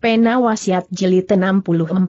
Pena Wasiat jeli 64.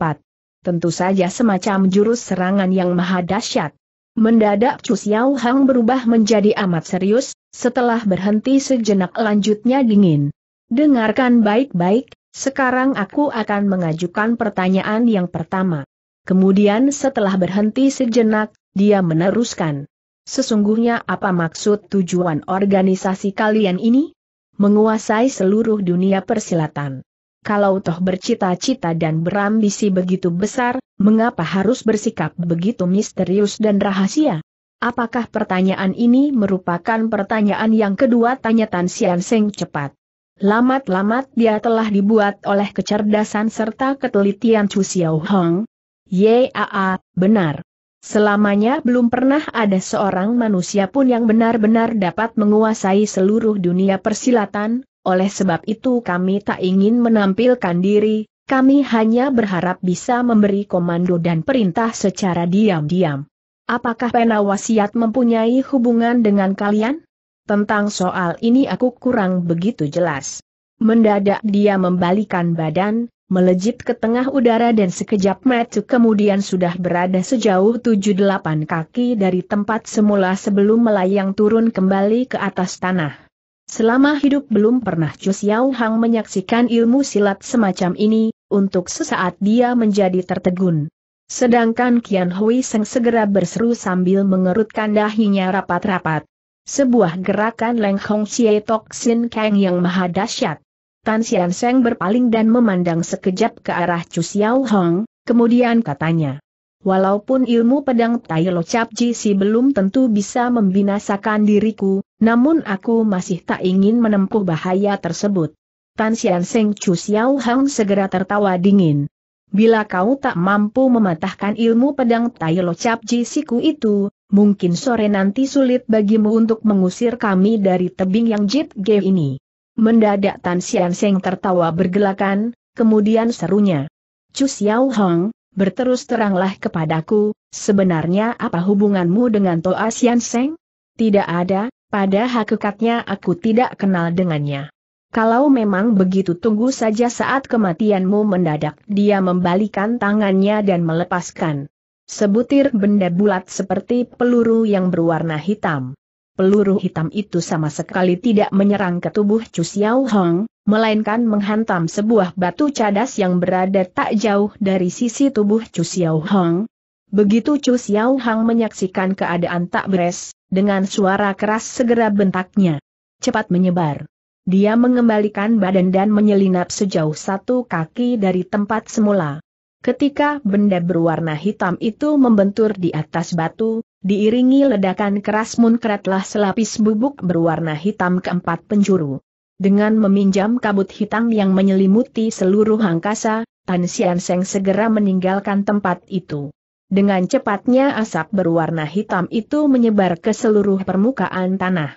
Tentu saja semacam jurus serangan yang maha dahsyat. Mendadak Chu Xiao Hang berubah menjadi amat serius, setelah berhenti sejenak lanjutnya dingin. Dengarkan baik-baik, sekarang aku akan mengajukan pertanyaan yang pertama. Kemudian setelah berhenti sejenak, dia meneruskan. Sesungguhnya apa maksud tujuan organisasi kalian ini? Menguasai seluruh dunia persilatan kalau toh bercita-cita dan berambisi begitu besar, mengapa harus bersikap begitu misterius dan rahasia? Apakah pertanyaan ini merupakan pertanyaan yang kedua tanya Tan Sian Seng cepat? Lamat-lamat dia telah dibuat oleh kecerdasan serta ketelitian Chu Xiao Hong. Yaa, benar. Selamanya belum pernah ada seorang manusia pun yang benar-benar dapat menguasai seluruh dunia persilatan, oleh sebab itu kami tak ingin menampilkan diri, kami hanya berharap bisa memberi komando dan perintah secara diam-diam. Apakah pena wasiat mempunyai hubungan dengan kalian? Tentang soal ini aku kurang begitu jelas. Mendadak dia membalikan badan, melejit ke tengah udara dan sekejap metu kemudian sudah berada sejauh 7-8 kaki dari tempat semula sebelum melayang turun kembali ke atas tanah. Selama hidup belum pernah Chu Xiao Hang menyaksikan ilmu silat semacam ini, untuk sesaat dia menjadi tertegun. Sedangkan Qian Hui Seng segera berseru sambil mengerutkan dahinya rapat-rapat. Sebuah gerakan Leng Hong Xie Tok Sin Kang yang maha dahsyat. Tan Xian Seng berpaling dan memandang sekejap ke arah Chu Xiao Hang, kemudian katanya. Walaupun ilmu pedang Tai Lo Cap Ji si belum tentu bisa membinasakan diriku, namun aku masih tak ingin menempuh bahaya tersebut. Tan Xian Seng Chu Xiao Hang segera tertawa dingin. Bila kau tak mampu mematahkan ilmu pedang Tai Lo Cap Ji siku itu, mungkin sore nanti sulit bagimu untuk mengusir kami dari tebing yang Jit Ge ini. Mendadak Tan Xian Seng tertawa bergelakan, kemudian serunya. Chu Xiao Hang, berterus teranglah kepadaku, sebenarnya apa hubunganmu dengan Toa Sian Seng? Tidak ada, pada hakikatnya aku tidak kenal dengannya. Kalau memang begitu tunggu saja saat kematianmu mendadak dia membalikan tangannya dan melepaskan. Sebutir benda bulat seperti peluru yang berwarna hitam. Peluru hitam itu sama sekali tidak menyerang ke tubuh Chu Xiao Hong, melainkan menghantam sebuah batu cadas yang berada tak jauh dari sisi tubuh Chu Xiao Hong. Begitu Chu Xiao Hong menyaksikan keadaan tak beres, dengan suara keras segera bentaknya. Cepat menyebar. Dia mengembalikan badan dan menyelinap sejauh satu kaki dari tempat semula. Ketika benda berwarna hitam itu membentur di atas batu, diiringi ledakan keras munkratlah selapis bubuk berwarna hitam keempat penjuru. Dengan meminjam kabut hitam yang menyelimuti seluruh angkasa, Tan Xian Seng segera meninggalkan tempat itu. Dengan cepatnya asap berwarna hitam itu menyebar ke seluruh permukaan tanah.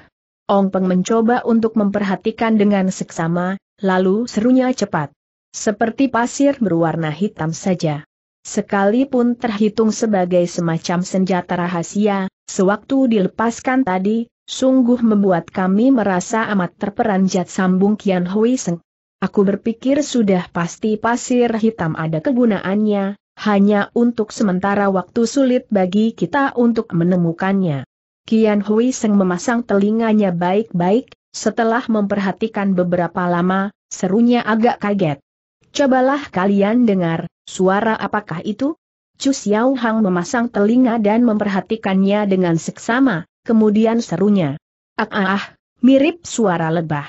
Ong Peng mencoba untuk memperhatikan dengan seksama, lalu serunya cepat. Seperti pasir berwarna hitam saja. Sekalipun terhitung sebagai semacam senjata rahasia, sewaktu dilepaskan tadi, sungguh membuat kami merasa amat terperanjat sambung Kian Hui Seng. Aku berpikir sudah pasti pasir hitam ada kegunaannya, hanya untuk sementara waktu sulit bagi kita untuk menemukannya. Kian Hui Seng memasang telinganya baik-baik, setelah memperhatikan beberapa lama, serunya agak kaget. Cobalah kalian dengar, suara apakah itu? Chu Xiaohang memasang telinga dan memperhatikannya dengan seksama, kemudian serunya. Ah, ah, ah mirip suara lebah.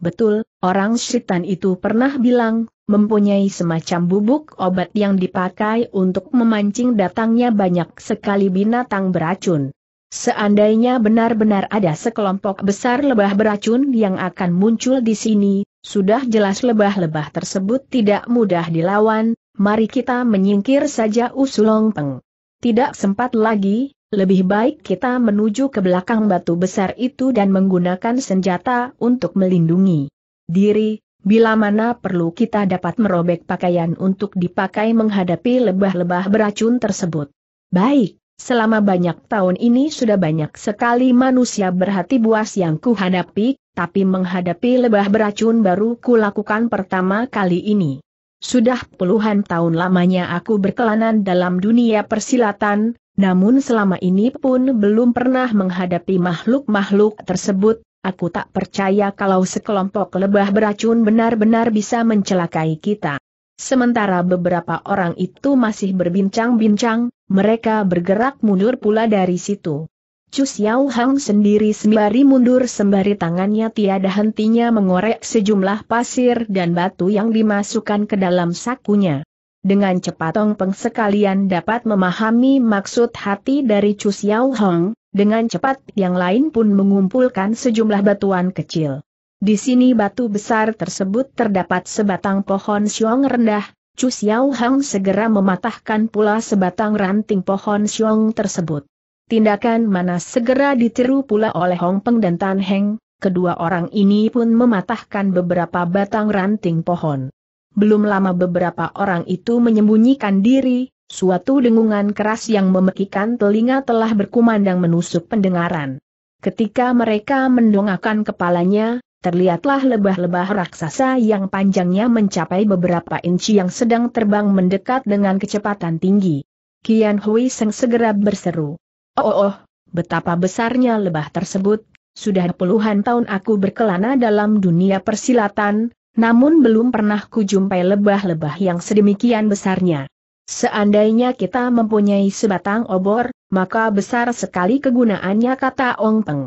Betul, orang syaitan itu pernah bilang, mempunyai semacam bubuk obat yang dipakai untuk memancing datangnya banyak sekali binatang beracun. Seandainya benar-benar ada sekelompok besar lebah beracun yang akan muncul di sini, sudah jelas lebah-lebah tersebut tidak mudah dilawan, mari kita menyingkir saja usulong peng. Tidak sempat lagi, lebih baik kita menuju ke belakang batu besar itu dan menggunakan senjata untuk melindungi diri, bila mana perlu kita dapat merobek pakaian untuk dipakai menghadapi lebah-lebah beracun tersebut. Baik, selama banyak tahun ini sudah banyak sekali manusia berhati buas yang kuhadapi, tapi menghadapi lebah beracun baru kulakukan pertama kali ini. Sudah puluhan tahun lamanya aku berkelanan dalam dunia persilatan, namun selama ini pun belum pernah menghadapi makhluk-makhluk tersebut, aku tak percaya kalau sekelompok lebah beracun benar-benar bisa mencelakai kita. Sementara beberapa orang itu masih berbincang-bincang, mereka bergerak mundur pula dari situ. Chu Xiao Hang sendiri sembari mundur sembari tangannya tiada hentinya mengorek sejumlah pasir dan batu yang dimasukkan ke dalam sakunya. Dengan cepat Tong Peng sekalian dapat memahami maksud hati dari Chu Xiao Hong, dengan cepat yang lain pun mengumpulkan sejumlah batuan kecil. Di sini batu besar tersebut terdapat sebatang pohon siong rendah, Chu Xiao Hong segera mematahkan pula sebatang ranting pohon siong tersebut. Tindakan mana segera ditiru pula oleh Hong Peng dan Tan Heng, kedua orang ini pun mematahkan beberapa batang ranting pohon belum lama beberapa orang itu menyembunyikan diri, suatu dengungan keras yang memekikan telinga telah berkumandang menusuk pendengaran. Ketika mereka mendongakkan kepalanya, terlihatlah lebah-lebah raksasa yang panjangnya mencapai beberapa inci yang sedang terbang mendekat dengan kecepatan tinggi. Kian Hui Seng segera berseru. Oh, oh, oh betapa besarnya lebah tersebut, sudah puluhan tahun aku berkelana dalam dunia persilatan, namun belum pernah kujumpai lebah-lebah yang sedemikian besarnya. Seandainya kita mempunyai sebatang obor, maka besar sekali kegunaannya kata Ong Peng.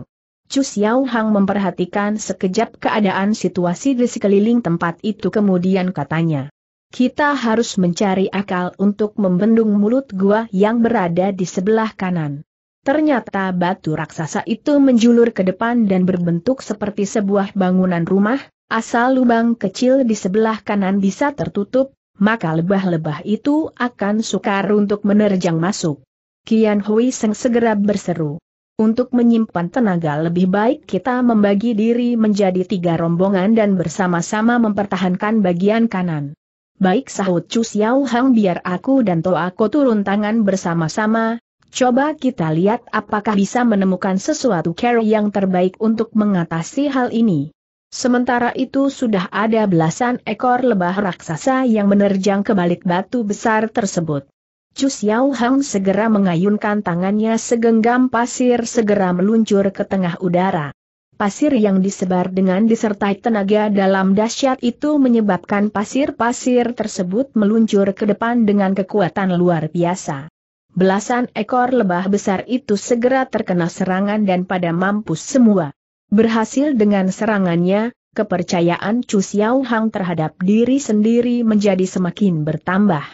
Chu Xiao Hang memperhatikan sekejap keadaan situasi di sekeliling tempat itu kemudian katanya. Kita harus mencari akal untuk membendung mulut gua yang berada di sebelah kanan. Ternyata batu raksasa itu menjulur ke depan dan berbentuk seperti sebuah bangunan rumah, Asal lubang kecil di sebelah kanan bisa tertutup, maka lebah-lebah itu akan sukar untuk menerjang masuk. Kian Hui Seng segera berseru. Untuk menyimpan tenaga lebih baik kita membagi diri menjadi tiga rombongan dan bersama-sama mempertahankan bagian kanan. Baik sahut Chu Xiao Hang biar aku dan Toa aku turun tangan bersama-sama, Coba kita lihat apakah bisa menemukan sesuatu cara yang terbaik untuk mengatasi hal ini. Sementara itu sudah ada belasan ekor lebah raksasa yang menerjang ke balik batu besar tersebut. Chu Xiao Hang segera mengayunkan tangannya segenggam pasir segera meluncur ke tengah udara. Pasir yang disebar dengan disertai tenaga dalam dahsyat itu menyebabkan pasir-pasir tersebut meluncur ke depan dengan kekuatan luar biasa. Belasan ekor lebah besar itu segera terkena serangan dan pada mampus semua. Berhasil dengan serangannya, kepercayaan Chu Xiao Hang terhadap diri sendiri menjadi semakin bertambah.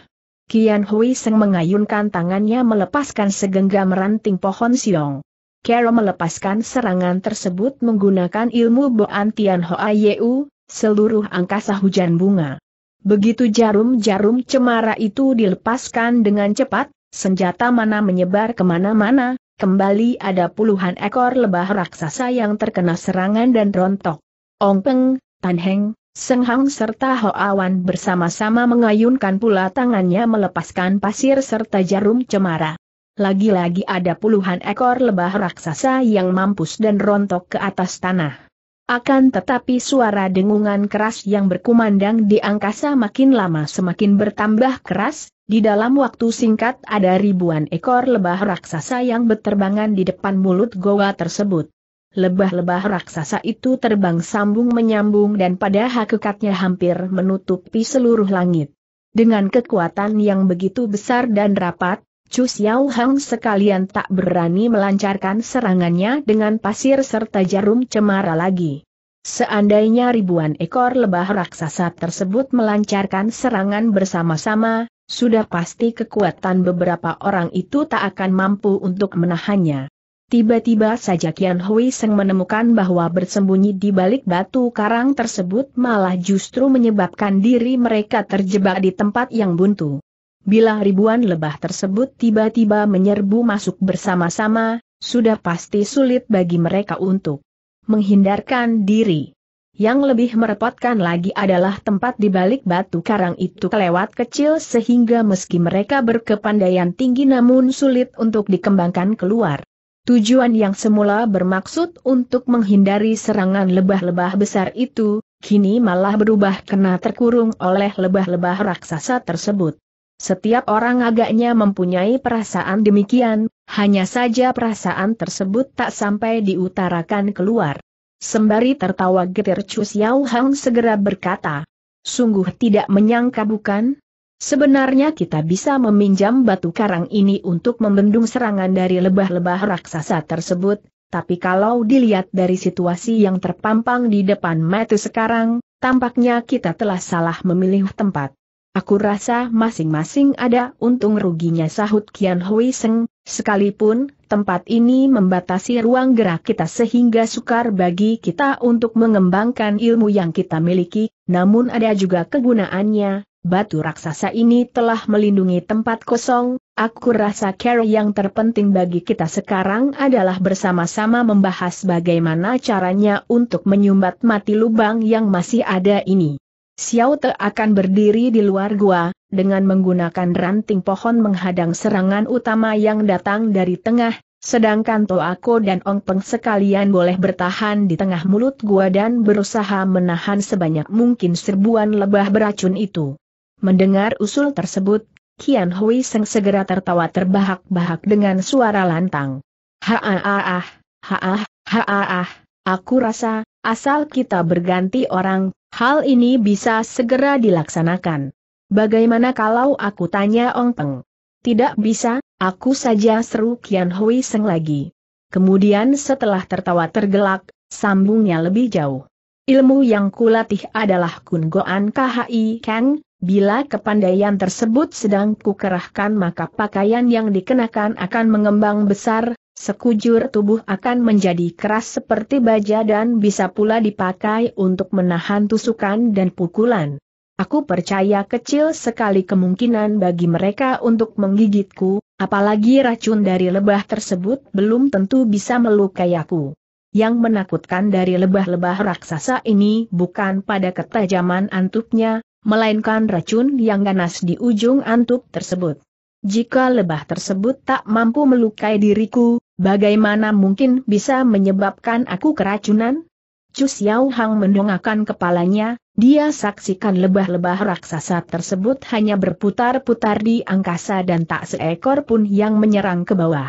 Kian Hui Seng mengayunkan tangannya melepaskan segenggam ranting pohon siong. Kero melepaskan serangan tersebut menggunakan ilmu Boan Tian Hoa Yeu, seluruh angkasa hujan bunga. Begitu jarum-jarum cemara itu dilepaskan dengan cepat, senjata mana menyebar kemana-mana, Kembali ada puluhan ekor lebah raksasa yang terkena serangan dan rontok. Ong Peng, Tan Heng, Seng Hang serta Ho Awan bersama-sama mengayunkan pula tangannya melepaskan pasir serta jarum cemara. Lagi-lagi ada puluhan ekor lebah raksasa yang mampus dan rontok ke atas tanah. Akan tetapi suara dengungan keras yang berkumandang di angkasa makin lama semakin bertambah keras, di dalam waktu singkat ada ribuan ekor lebah raksasa yang berterbangan di depan mulut goa tersebut. Lebah-lebah raksasa itu terbang sambung menyambung dan pada hakikatnya hampir menutupi seluruh langit. Dengan kekuatan yang begitu besar dan rapat, Chu Xiao Hang sekalian tak berani melancarkan serangannya dengan pasir serta jarum cemara lagi. Seandainya ribuan ekor lebah raksasa tersebut melancarkan serangan bersama-sama, sudah pasti kekuatan beberapa orang itu tak akan mampu untuk menahannya. Tiba-tiba saja Kian Hui Seng menemukan bahwa bersembunyi di balik batu karang tersebut malah justru menyebabkan diri mereka terjebak di tempat yang buntu. Bila ribuan lebah tersebut tiba-tiba menyerbu masuk bersama-sama, sudah pasti sulit bagi mereka untuk menghindarkan diri. Yang lebih merepotkan lagi adalah tempat di balik batu karang itu kelewat kecil sehingga meski mereka berkepandaian tinggi namun sulit untuk dikembangkan keluar. Tujuan yang semula bermaksud untuk menghindari serangan lebah-lebah besar itu, kini malah berubah kena terkurung oleh lebah-lebah raksasa tersebut. Setiap orang agaknya mempunyai perasaan demikian, hanya saja perasaan tersebut tak sampai diutarakan keluar. Sembari tertawa getir Chu Xiao Hang segera berkata, Sungguh tidak menyangka bukan? Sebenarnya kita bisa meminjam batu karang ini untuk membendung serangan dari lebah-lebah raksasa tersebut, tapi kalau dilihat dari situasi yang terpampang di depan mata sekarang, tampaknya kita telah salah memilih tempat. Aku rasa masing-masing ada untung ruginya sahut Kian Hui Seng, sekalipun tempat ini membatasi ruang gerak kita sehingga sukar bagi kita untuk mengembangkan ilmu yang kita miliki, namun ada juga kegunaannya, batu raksasa ini telah melindungi tempat kosong, aku rasa care yang terpenting bagi kita sekarang adalah bersama-sama membahas bagaimana caranya untuk menyumbat mati lubang yang masih ada ini. Xiao Te akan berdiri di luar gua, dengan menggunakan ranting pohon menghadang serangan utama yang datang dari tengah, sedangkan Toako dan Ong Peng sekalian boleh bertahan di tengah mulut gua dan berusaha menahan sebanyak mungkin serbuan lebah beracun itu. Mendengar usul tersebut, Kian Hui Seng segera tertawa terbahak-bahak dengan suara lantang. Haaah, haaah, haaah, haaah, aku rasa, asal kita berganti orang, Hal ini bisa segera dilaksanakan. Bagaimana kalau aku tanya Ong Peng? Tidak bisa, aku saja seru Kian Hui Seng lagi. Kemudian setelah tertawa tergelak, sambungnya lebih jauh. Ilmu yang kulatih adalah Kun Goan KHI Kang, bila kepandaian tersebut sedang kukerahkan maka pakaian yang dikenakan akan mengembang besar, Sekujur tubuh akan menjadi keras seperti baja dan bisa pula dipakai untuk menahan tusukan dan pukulan. Aku percaya kecil sekali kemungkinan bagi mereka untuk menggigitku, apalagi racun dari lebah tersebut belum tentu bisa melukai aku. Yang menakutkan dari lebah-lebah raksasa ini bukan pada ketajaman antupnya, melainkan racun yang ganas di ujung antuk tersebut. Jika lebah tersebut tak mampu melukai diriku, Bagaimana mungkin bisa menyebabkan aku keracunan? Chu Xiao Hang mendongakkan kepalanya, dia saksikan lebah-lebah raksasa tersebut hanya berputar-putar di angkasa dan tak seekor pun yang menyerang ke bawah.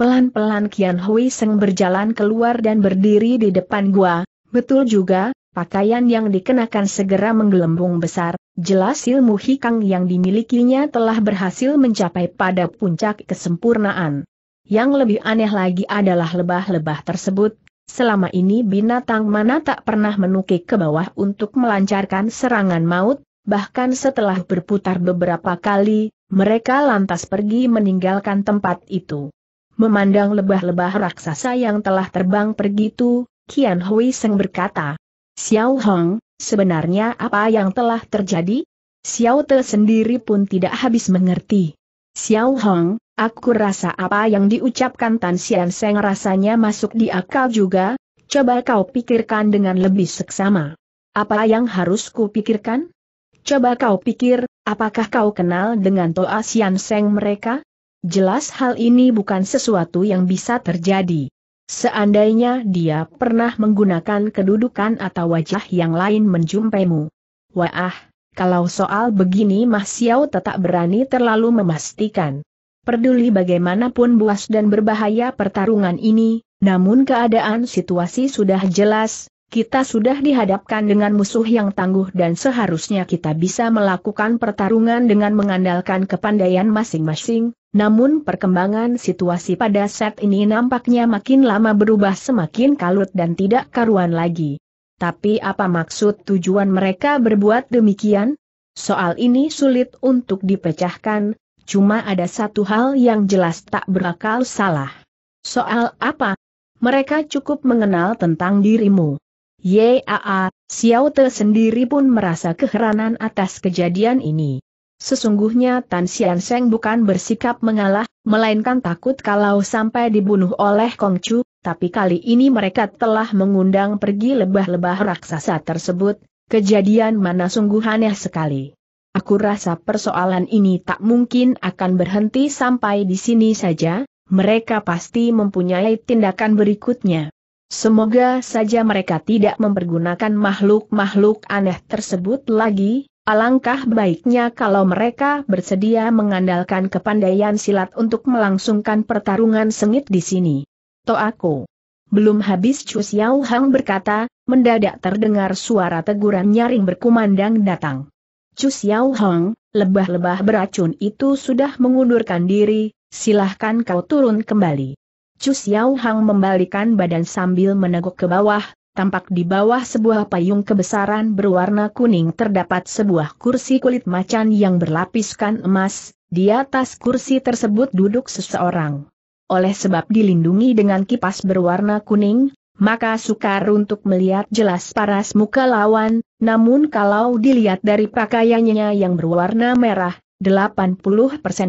Pelan-pelan Kian Hui Seng berjalan keluar dan berdiri di depan gua, betul juga, pakaian yang dikenakan segera menggelembung besar, jelas ilmu hikang yang dimilikinya telah berhasil mencapai pada puncak kesempurnaan. Yang lebih aneh lagi adalah lebah-lebah tersebut, selama ini binatang mana tak pernah menukik ke bawah untuk melancarkan serangan maut, bahkan setelah berputar beberapa kali, mereka lantas pergi meninggalkan tempat itu. Memandang lebah-lebah raksasa yang telah terbang pergi itu, Qian Hui Seng berkata, Xiao Hong, sebenarnya apa yang telah terjadi? Xiao Te sendiri pun tidak habis mengerti. Xiao Hong, Aku rasa apa yang diucapkan Tan Sian Seng rasanya masuk di akal juga, coba kau pikirkan dengan lebih seksama. Apa yang harus pikirkan? Coba kau pikir, apakah kau kenal dengan Toa Sian Seng mereka? Jelas hal ini bukan sesuatu yang bisa terjadi. Seandainya dia pernah menggunakan kedudukan atau wajah yang lain menjumpaimu. Wah, kalau soal begini Mas Xiao tetap berani terlalu memastikan. Peduli bagaimanapun buas dan berbahaya pertarungan ini, namun keadaan situasi sudah jelas, kita sudah dihadapkan dengan musuh yang tangguh dan seharusnya kita bisa melakukan pertarungan dengan mengandalkan kepandaian masing-masing, namun perkembangan situasi pada set ini nampaknya makin lama berubah semakin kalut dan tidak karuan lagi. Tapi apa maksud tujuan mereka berbuat demikian? Soal ini sulit untuk dipecahkan, Cuma ada satu hal yang jelas tak berakal salah. Soal apa? Mereka cukup mengenal tentang dirimu. Yaa, Xiao Te sendiri pun merasa keheranan atas kejadian ini. Sesungguhnya Tan Xian Seng bukan bersikap mengalah, melainkan takut kalau sampai dibunuh oleh Kong Chu, tapi kali ini mereka telah mengundang pergi lebah-lebah raksasa tersebut, kejadian mana sungguh aneh sekali. Aku rasa persoalan ini tak mungkin akan berhenti sampai di sini saja, mereka pasti mempunyai tindakan berikutnya. Semoga saja mereka tidak mempergunakan makhluk-makhluk aneh tersebut lagi, alangkah baiknya kalau mereka bersedia mengandalkan kepandaian silat untuk melangsungkan pertarungan sengit di sini. aku. Belum habis Chu Xiao Hang berkata, mendadak terdengar suara teguran nyaring berkumandang datang. Chu Xiao Hong, lebah-lebah beracun itu sudah mengundurkan diri, silahkan kau turun kembali. Chu Xiao Hang membalikan badan sambil meneguk ke bawah, tampak di bawah sebuah payung kebesaran berwarna kuning terdapat sebuah kursi kulit macan yang berlapiskan emas, di atas kursi tersebut duduk seseorang. Oleh sebab dilindungi dengan kipas berwarna kuning, maka sukar untuk melihat jelas paras muka lawan, namun kalau dilihat dari pakaiannya yang berwarna merah, 80%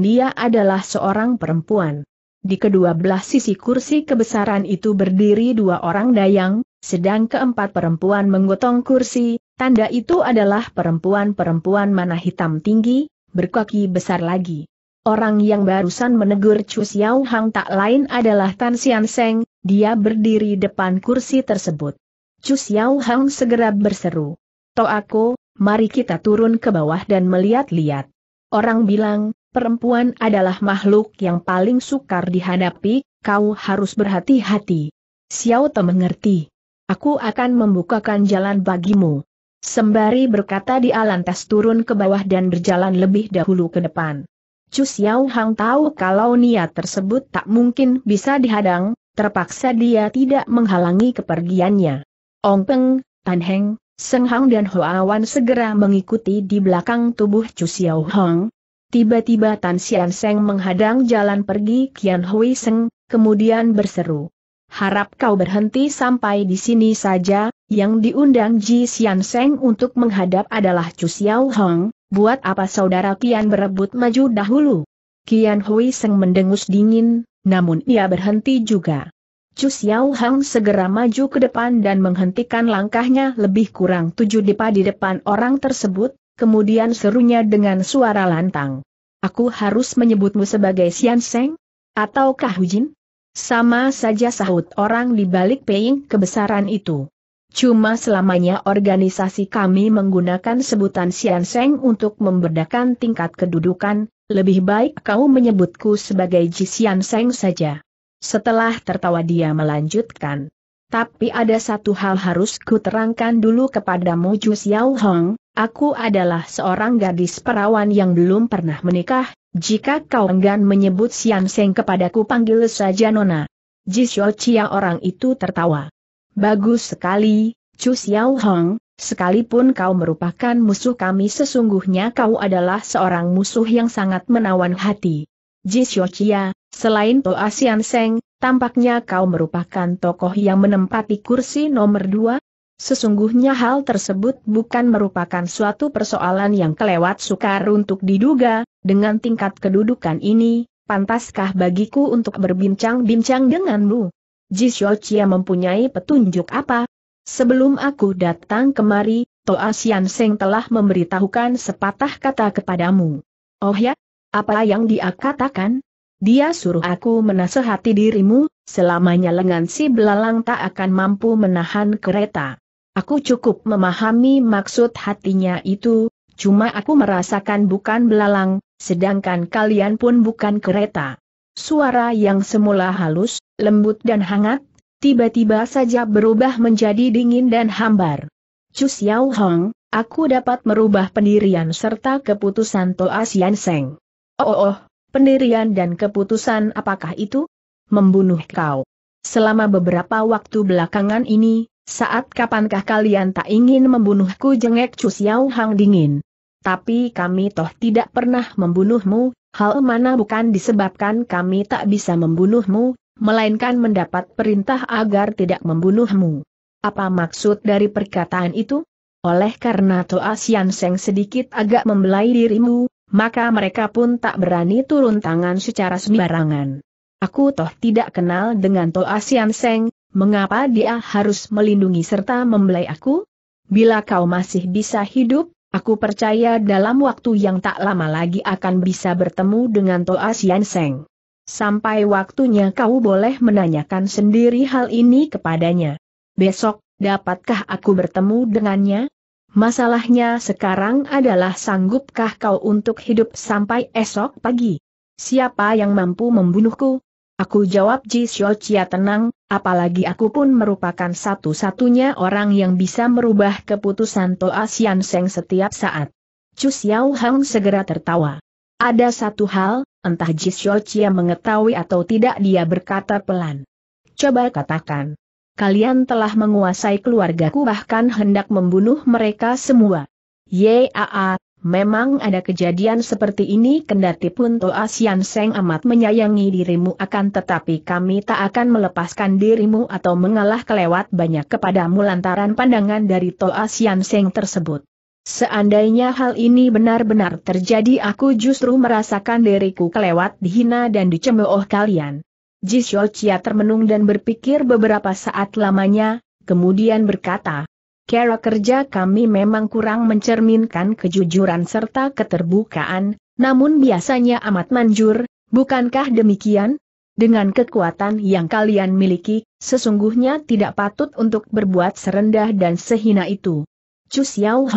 dia adalah seorang perempuan. Di kedua belah sisi kursi kebesaran itu berdiri dua orang dayang, sedang keempat perempuan menggotong kursi, tanda itu adalah perempuan-perempuan mana hitam tinggi, berkaki besar lagi. Orang yang barusan menegur Chu Hang tak lain adalah Tan Xian Seng, dia berdiri depan kursi tersebut. Chu Xiao Hang segera berseru. aku, mari kita turun ke bawah dan melihat-lihat. Orang bilang, perempuan adalah makhluk yang paling sukar dihadapi, kau harus berhati-hati. Xiao Te mengerti. Aku akan membukakan jalan bagimu. Sembari berkata di lantas turun ke bawah dan berjalan lebih dahulu ke depan. Chu Xiao Hang tahu kalau niat tersebut tak mungkin bisa dihadang, terpaksa dia tidak menghalangi kepergiannya. Ong Peng, Tan Heng, Seng Hang dan Wan segera mengikuti di belakang tubuh Chu Xiao Hong. Tiba-tiba Tan Xian Seng menghadang jalan pergi Kian Hui Seng, kemudian berseru. Harap kau berhenti sampai di sini saja, yang diundang Ji Xian Seng untuk menghadap adalah Chu Xiao Hong, buat apa saudara Kian berebut maju dahulu? Kian Hui Seng mendengus dingin, namun ia berhenti juga. Chu Xiao Hang segera maju ke depan dan menghentikan langkahnya lebih kurang tujuh depa di depan orang tersebut, kemudian serunya dengan suara lantang. Aku harus menyebutmu sebagai Xian Seng? Atau Kahujin? Sama saja sahut orang di balik peing kebesaran itu. Cuma selamanya organisasi kami menggunakan sebutan Xian Seng untuk membedakan tingkat kedudukan, lebih baik kau menyebutku sebagai Jisian Seng saja. Setelah tertawa dia melanjutkan. Tapi ada satu hal harus ku terangkan dulu kepadamu Ju Xiao Hong, aku adalah seorang gadis perawan yang belum pernah menikah, jika kau enggan menyebut Sian Seng kepadaku panggil saja Nona. Ji Xiao Chia orang itu tertawa. Bagus sekali, Ju Xiao Hong, Sekalipun kau merupakan musuh kami sesungguhnya kau adalah seorang musuh yang sangat menawan hati. Ji Jisyochia, selain Toa Sian Seng, tampaknya kau merupakan tokoh yang menempati kursi nomor dua. Sesungguhnya hal tersebut bukan merupakan suatu persoalan yang kelewat sukar untuk diduga, dengan tingkat kedudukan ini, pantaskah bagiku untuk berbincang-bincang denganmu? Ji Jisyochia mempunyai petunjuk apa? Sebelum aku datang kemari, Toa Sian Seng telah memberitahukan sepatah kata kepadamu. Oh ya, apa yang dia katakan? Dia suruh aku menasehati dirimu, selamanya lengan si belalang tak akan mampu menahan kereta. Aku cukup memahami maksud hatinya itu, cuma aku merasakan bukan belalang, sedangkan kalian pun bukan kereta. Suara yang semula halus, lembut dan hangat, tiba-tiba saja berubah menjadi dingin dan hambar. Chu Xiao Hong, aku dapat merubah pendirian serta keputusan Toa Sian Seng. Oh, oh, oh, pendirian dan keputusan apakah itu? Membunuh kau. Selama beberapa waktu belakangan ini, saat kapankah kalian tak ingin membunuhku jengek Chu Xiao Hong dingin. Tapi kami toh tidak pernah membunuhmu, hal mana bukan disebabkan kami tak bisa membunuhmu, melainkan mendapat perintah agar tidak membunuhmu. Apa maksud dari perkataan itu? Oleh karena Toa Sian Seng sedikit agak membelai dirimu, maka mereka pun tak berani turun tangan secara sembarangan. Aku toh tidak kenal dengan Toa Sian Seng, mengapa dia harus melindungi serta membelai aku? Bila kau masih bisa hidup, Aku percaya dalam waktu yang tak lama lagi akan bisa bertemu dengan Toa Sian Seng. Sampai waktunya kau boleh menanyakan sendiri hal ini kepadanya. Besok, dapatkah aku bertemu dengannya? Masalahnya sekarang adalah sanggupkah kau untuk hidup sampai esok pagi? Siapa yang mampu membunuhku? Aku jawab Ji Xiaochia tenang, apalagi aku pun merupakan satu-satunya orang yang bisa merubah keputusan Toa Sian Seng setiap saat. Chu Xiao Hang segera tertawa. Ada satu hal, Entah Ji Chia mengetahui atau tidak dia berkata pelan. Coba katakan. Kalian telah menguasai keluargaku bahkan hendak membunuh mereka semua. Yaa, memang ada kejadian seperti ini kendati pun Toa Sian Seng amat menyayangi dirimu akan tetapi kami tak akan melepaskan dirimu atau mengalah kelewat banyak kepadamu lantaran pandangan dari Toa Sian Seng tersebut. Seandainya hal ini benar-benar terjadi aku justru merasakan diriku kelewat dihina dan dicemooh kalian. Ji Chia termenung dan berpikir beberapa saat lamanya, kemudian berkata, Kera kerja kami memang kurang mencerminkan kejujuran serta keterbukaan, namun biasanya amat manjur, bukankah demikian? Dengan kekuatan yang kalian miliki, sesungguhnya tidak patut untuk berbuat serendah dan sehina itu. Chu Xiao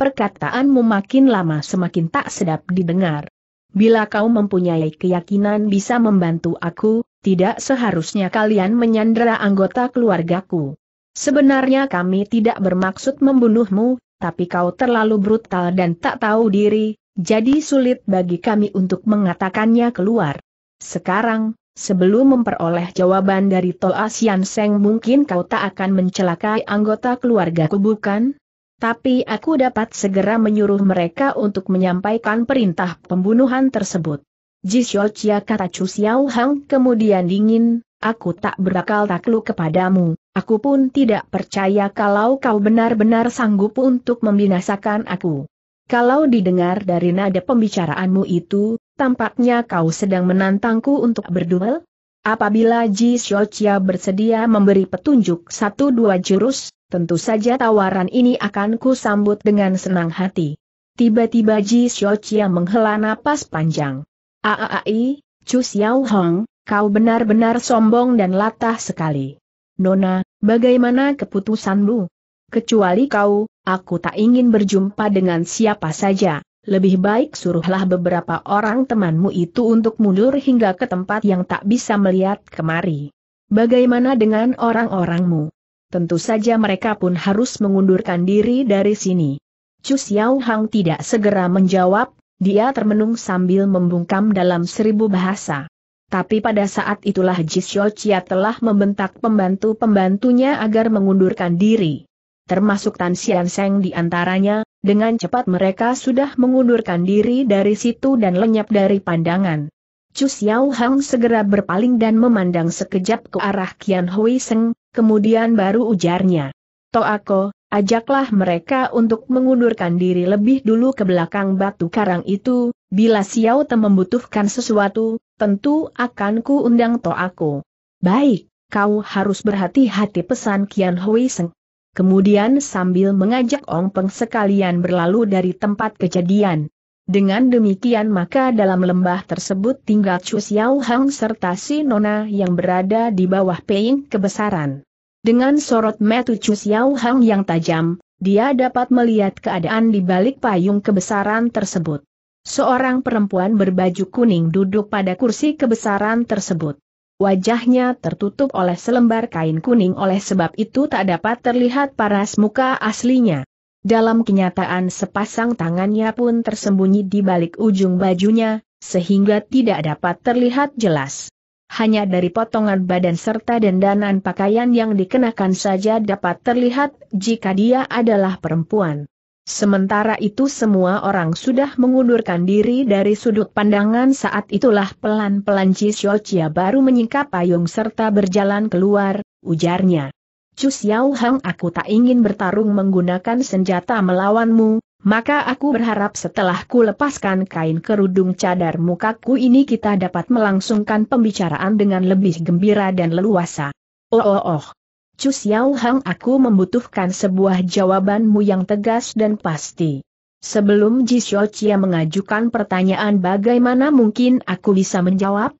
perkataanmu makin lama semakin tak sedap didengar. Bila kau mempunyai keyakinan bisa membantu aku, tidak seharusnya kalian menyandera anggota keluargaku. Sebenarnya kami tidak bermaksud membunuhmu, tapi kau terlalu brutal dan tak tahu diri, jadi sulit bagi kami untuk mengatakannya keluar. Sekarang, sebelum memperoleh jawaban dari Toa Sian Seng mungkin kau tak akan mencelakai anggota keluargaku bukan? tapi aku dapat segera menyuruh mereka untuk menyampaikan perintah pembunuhan tersebut. Ji Chia kata Chu Xiao Hang kemudian dingin, aku tak berakal takluk kepadamu, aku pun tidak percaya kalau kau benar-benar sanggup untuk membinasakan aku. Kalau didengar dari nada pembicaraanmu itu, tampaknya kau sedang menantangku untuk berduel? Apabila Ji Xiao Chia bersedia memberi petunjuk satu dua jurus, Tentu saja tawaran ini akan ku sambut dengan senang hati. Tiba-tiba Ji Xiochia menghela napas panjang. Aai, Chu Xiao Hong, kau benar-benar sombong dan latah sekali. Nona, bagaimana keputusanmu? Kecuali kau, aku tak ingin berjumpa dengan siapa saja. Lebih baik suruhlah beberapa orang temanmu itu untuk mundur hingga ke tempat yang tak bisa melihat kemari. Bagaimana dengan orang-orangmu? tentu saja mereka pun harus mengundurkan diri dari sini. Chu Xiao Hang tidak segera menjawab, dia termenung sambil membungkam dalam seribu bahasa. Tapi pada saat itulah Ji Chia telah membentak pembantu-pembantunya agar mengundurkan diri. Termasuk Tan Xian Seng di antaranya, dengan cepat mereka sudah mengundurkan diri dari situ dan lenyap dari pandangan. Chu Xiao Hang segera berpaling dan memandang sekejap ke arah Kian Hui Seng, kemudian baru ujarnya. Toako, ajaklah mereka untuk mengundurkan diri lebih dulu ke belakang batu karang itu, bila Xiao Te membutuhkan sesuatu, tentu akan ku undang Toako. Baik, kau harus berhati-hati pesan Kian Hui Seng. Kemudian sambil mengajak Ong Peng sekalian berlalu dari tempat kejadian. Dengan demikian maka dalam lembah tersebut tinggal Chu Xiao Hang serta si Nona yang berada di bawah peing kebesaran. Dengan sorot metu Chu Xiao Hang yang tajam, dia dapat melihat keadaan di balik payung kebesaran tersebut. Seorang perempuan berbaju kuning duduk pada kursi kebesaran tersebut. Wajahnya tertutup oleh selembar kain kuning oleh sebab itu tak dapat terlihat paras muka aslinya. Dalam kenyataan sepasang tangannya pun tersembunyi di balik ujung bajunya, sehingga tidak dapat terlihat jelas. Hanya dari potongan badan serta dendanan pakaian yang dikenakan saja dapat terlihat jika dia adalah perempuan. Sementara itu semua orang sudah mengundurkan diri dari sudut pandangan saat itulah pelan-pelan Jisyo Chia baru menyingkap payung serta berjalan keluar, ujarnya. Chu Xiao Hang aku tak ingin bertarung menggunakan senjata melawanmu, maka aku berharap setelah ku lepaskan kain kerudung cadar mukaku ini kita dapat melangsungkan pembicaraan dengan lebih gembira dan leluasa. Oh oh oh. Chu Xiao Hang aku membutuhkan sebuah jawabanmu yang tegas dan pasti. Sebelum Ji Xiaoqia mengajukan pertanyaan bagaimana mungkin aku bisa menjawab?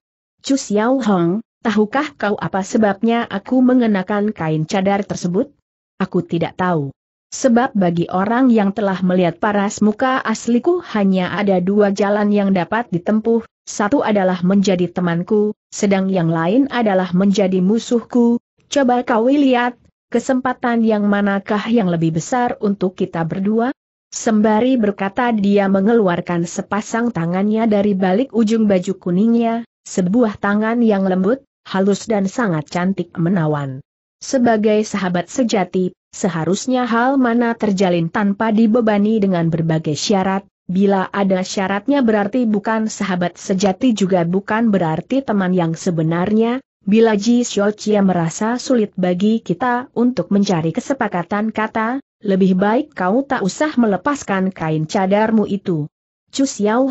Chu Xiao Hang, Tahukah kau apa sebabnya aku mengenakan kain cadar tersebut? Aku tidak tahu. Sebab bagi orang yang telah melihat paras muka asliku hanya ada dua jalan yang dapat ditempuh, satu adalah menjadi temanku, sedang yang lain adalah menjadi musuhku. Coba kau lihat, kesempatan yang manakah yang lebih besar untuk kita berdua? Sembari berkata dia mengeluarkan sepasang tangannya dari balik ujung baju kuningnya, sebuah tangan yang lembut, halus dan sangat cantik menawan. Sebagai sahabat sejati, seharusnya hal mana terjalin tanpa dibebani dengan berbagai syarat, bila ada syaratnya berarti bukan sahabat sejati juga bukan berarti teman yang sebenarnya, bila Ji Xiaoqia merasa sulit bagi kita untuk mencari kesepakatan kata, lebih baik kau tak usah melepaskan kain cadarmu itu. Chu Xiao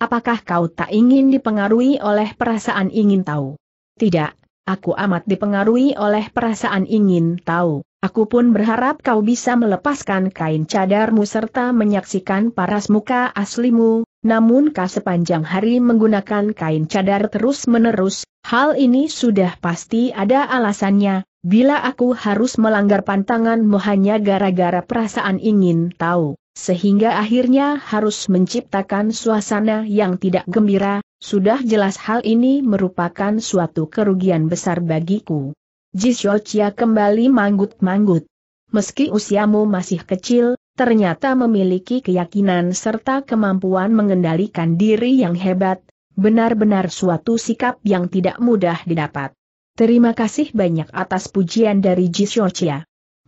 apakah kau tak ingin dipengaruhi oleh perasaan ingin tahu? Tidak, aku amat dipengaruhi oleh perasaan ingin tahu. Aku pun berharap kau bisa melepaskan kain cadarmu serta menyaksikan paras muka aslimu, namun kau sepanjang hari menggunakan kain cadar terus-menerus, hal ini sudah pasti ada alasannya, bila aku harus melanggar pantanganmu hanya gara-gara perasaan ingin tahu, sehingga akhirnya harus menciptakan suasana yang tidak gembira, sudah jelas hal ini merupakan suatu kerugian besar bagiku. Jisyochia kembali manggut-manggut. Meski usiamu masih kecil, ternyata memiliki keyakinan serta kemampuan mengendalikan diri yang hebat, benar-benar suatu sikap yang tidak mudah didapat. Terima kasih banyak atas pujian dari Jisyochia.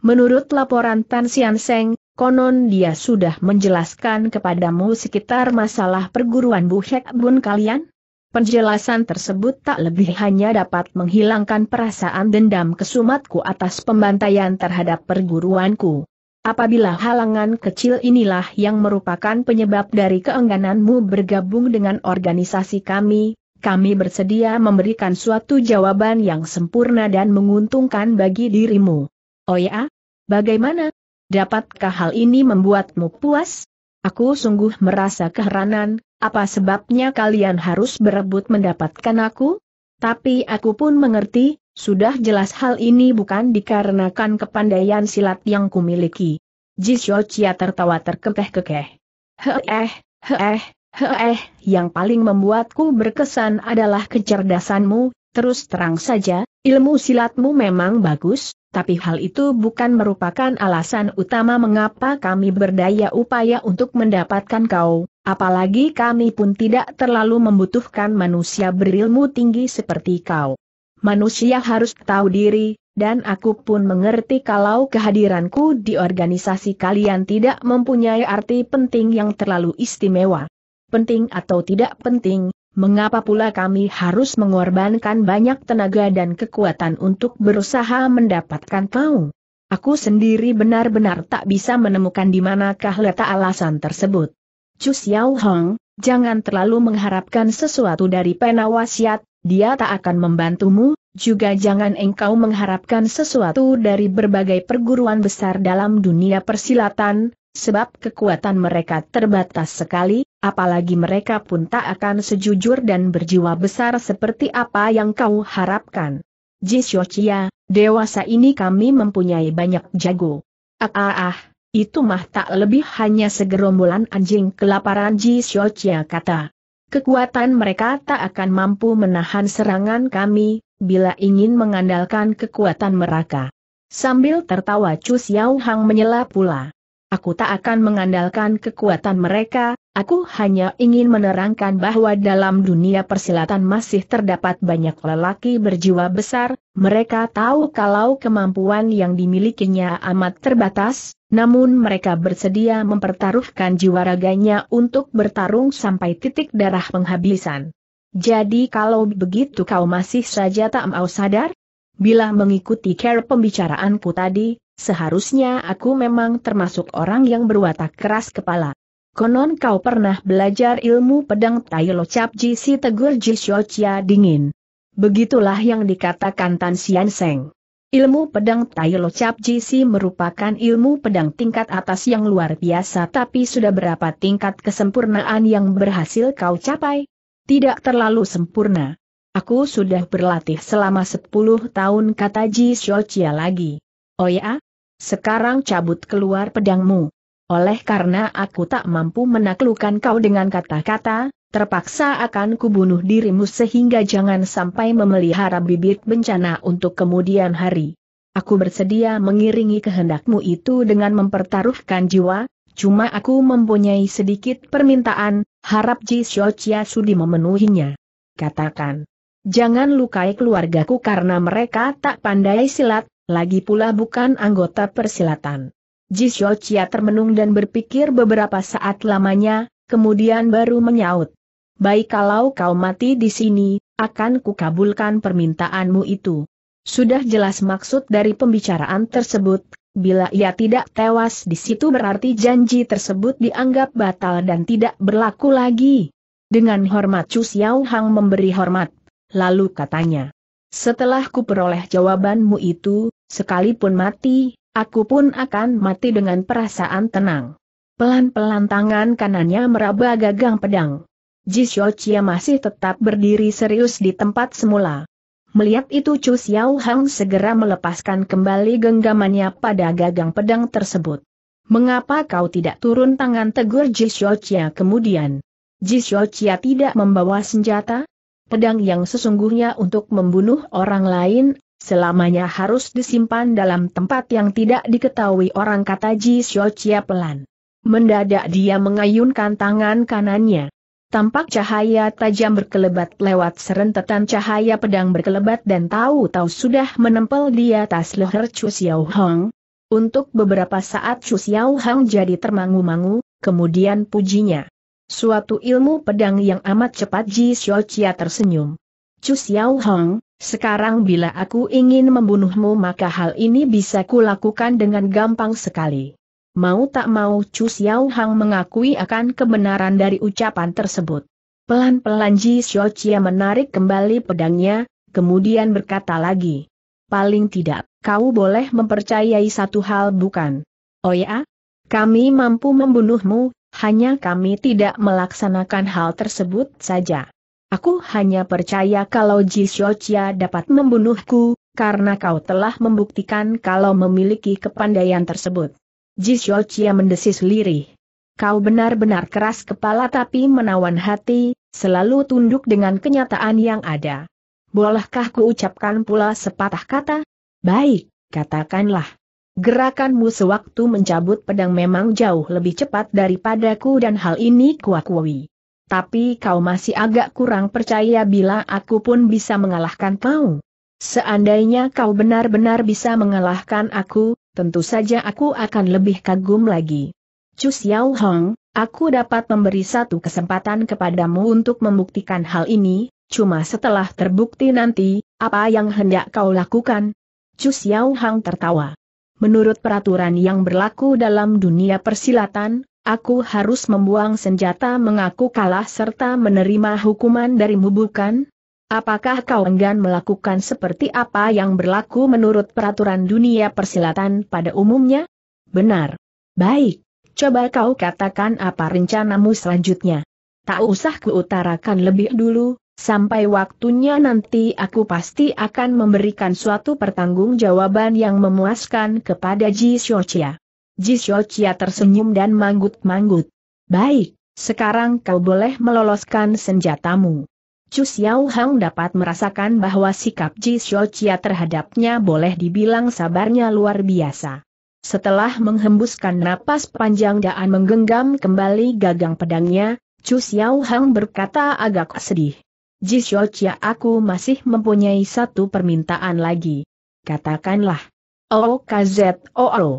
Menurut laporan Tan Sian Seng, konon dia sudah menjelaskan kepadamu sekitar masalah perguruan Bu Hek Bun kalian? Penjelasan tersebut tak lebih hanya dapat menghilangkan perasaan dendam kesumatku atas pembantaian terhadap perguruanku. Apabila halangan kecil inilah yang merupakan penyebab dari keenggananmu bergabung dengan organisasi kami, kami bersedia memberikan suatu jawaban yang sempurna dan menguntungkan bagi dirimu. Oh ya, Bagaimana? Dapatkah hal ini membuatmu puas? Aku sungguh merasa keheranan, apa sebabnya kalian harus berebut mendapatkan aku? Tapi aku pun mengerti, sudah jelas hal ini bukan dikarenakan kepandaian silat yang kumiliki. Jisyo Chia tertawa terkekeh-kekeh. Heeh, heeh, heeh, yang paling membuatku berkesan adalah kecerdasanmu, terus terang saja, ilmu silatmu memang bagus, tapi hal itu bukan merupakan alasan utama mengapa kami berdaya upaya untuk mendapatkan kau, apalagi kami pun tidak terlalu membutuhkan manusia berilmu tinggi seperti kau. Manusia harus tahu diri, dan aku pun mengerti kalau kehadiranku di organisasi kalian tidak mempunyai arti penting yang terlalu istimewa. Penting atau tidak penting, mengapa pula kami harus mengorbankan banyak tenaga dan kekuatan untuk berusaha mendapatkan kau? Aku sendiri benar-benar tak bisa menemukan di manakah letak alasan tersebut. Chu Xiao Hong, jangan terlalu mengharapkan sesuatu dari penawasiat, dia tak akan membantumu, juga jangan engkau mengharapkan sesuatu dari berbagai perguruan besar dalam dunia persilatan, sebab kekuatan mereka terbatas sekali, apalagi mereka pun tak akan sejujur dan berjiwa besar seperti apa yang kau harapkan. Ji Jisyochia, dewasa ini kami mempunyai banyak jago. Ah ah ah, itu mah tak lebih hanya segerombolan anjing kelaparan Ji Jisyochia kata. Kekuatan mereka tak akan mampu menahan serangan kami, bila ingin mengandalkan kekuatan mereka. Sambil tertawa Chu Xiaohang menyela pula. Aku tak akan mengandalkan kekuatan mereka, aku hanya ingin menerangkan bahwa dalam dunia persilatan masih terdapat banyak lelaki berjiwa besar, mereka tahu kalau kemampuan yang dimilikinya amat terbatas, namun mereka bersedia mempertaruhkan jiwa raganya untuk bertarung sampai titik darah penghabisan. Jadi kalau begitu kau masih saja tak mau sadar? Bila mengikuti care pembicaraanku tadi, Seharusnya aku memang termasuk orang yang berwatak keras kepala. Konon kau pernah belajar ilmu pedang Tai Lo Cap Ji Si Tegur Ji Xiaochia Dingin. Begitulah yang dikatakan Tan Xian Seng. Ilmu pedang Tai Lo Cap Ji Si merupakan ilmu pedang tingkat atas yang luar biasa tapi sudah berapa tingkat kesempurnaan yang berhasil kau capai? Tidak terlalu sempurna. Aku sudah berlatih selama 10 tahun kata Ji Xiaochia lagi. Oh ya? Sekarang cabut keluar pedangmu. Oleh karena aku tak mampu menaklukkan kau dengan kata-kata, terpaksa akan kubunuh dirimu sehingga jangan sampai memelihara bibit bencana untuk kemudian hari. Aku bersedia mengiringi kehendakmu itu dengan mempertaruhkan jiwa, cuma aku mempunyai sedikit permintaan, harap Ji Xiaochia sudi memenuhinya. Katakan. Jangan lukai keluargaku karena mereka tak pandai silat, lagi pula bukan anggota persilatan. Ji Xiao Chia termenung dan berpikir beberapa saat lamanya, kemudian baru menyaut. Baik kalau kau mati di sini, akan kukabulkan permintaanmu itu. Sudah jelas maksud dari pembicaraan tersebut, bila ia tidak tewas di situ berarti janji tersebut dianggap batal dan tidak berlaku lagi. Dengan hormat Chu Xiao Hang memberi hormat, lalu katanya. Setelah ku peroleh jawabanmu itu, Sekalipun mati, aku pun akan mati dengan perasaan tenang. Pelan-pelan tangan kanannya meraba gagang pedang. Ji Chia masih tetap berdiri serius di tempat semula. Melihat itu Chu Xiao Hang segera melepaskan kembali genggamannya pada gagang pedang tersebut. Mengapa kau tidak turun tangan tegur Ji Chia kemudian? Ji Chia tidak membawa senjata? Pedang yang sesungguhnya untuk membunuh orang lain selamanya harus disimpan dalam tempat yang tidak diketahui orang kata Ji Xiaochia pelan. Mendadak dia mengayunkan tangan kanannya. Tampak cahaya tajam berkelebat lewat serentetan cahaya pedang berkelebat dan tahu-tahu sudah menempel di atas leher Chu Xiao Hong. Untuk beberapa saat Chu Xiao Hong jadi termangu-mangu, kemudian pujinya. Suatu ilmu pedang yang amat cepat Ji Xiao Chia tersenyum. Chu Xiao Hong, sekarang bila aku ingin membunuhmu maka hal ini bisa kulakukan dengan gampang sekali. Mau tak mau Chu Xiao Hang mengakui akan kebenaran dari ucapan tersebut. Pelan-pelan Ji Chia menarik kembali pedangnya, kemudian berkata lagi. Paling tidak, kau boleh mempercayai satu hal bukan? Oh ya? Kami mampu membunuhmu, hanya kami tidak melaksanakan hal tersebut saja. Aku hanya percaya kalau Ji Xiochia dapat membunuhku, karena kau telah membuktikan kalau memiliki kepandaian tersebut. Ji Xiochia mendesis lirih. Kau benar-benar keras kepala tapi menawan hati, selalu tunduk dengan kenyataan yang ada. Bolehkah ku ucapkan pula sepatah kata? Baik, katakanlah. Gerakanmu sewaktu mencabut pedang memang jauh lebih cepat daripadaku dan hal ini kuakui. Tapi kau masih agak kurang percaya bila aku pun bisa mengalahkan kau. Seandainya kau benar-benar bisa mengalahkan aku, tentu saja aku akan lebih kagum lagi. Chu Xiao Hong, aku dapat memberi satu kesempatan kepadamu untuk membuktikan hal ini, cuma setelah terbukti nanti, apa yang hendak kau lakukan? Chu Xiao Hong tertawa. Menurut peraturan yang berlaku dalam dunia persilatan, Aku harus membuang senjata mengaku kalah serta menerima hukuman darimu bukan? Apakah kau enggan melakukan seperti apa yang berlaku menurut peraturan dunia persilatan pada umumnya? Benar. Baik, coba kau katakan apa rencanamu selanjutnya. Tak usah kuutarakan lebih dulu, sampai waktunya nanti aku pasti akan memberikan suatu pertanggungjawaban yang memuaskan kepada Ji Xiuqia. Chia tersenyum dan manggut-manggut. Baik, sekarang kau boleh meloloskan senjatamu. Chu Xiao Hang dapat merasakan bahwa sikap Chia terhadapnya boleh dibilang sabarnya luar biasa. Setelah menghembuskan napas panjang dan menggenggam kembali gagang pedangnya, Chu Xiao Hang berkata agak sedih. Chia aku masih mempunyai satu permintaan lagi. Katakanlah. Oh o.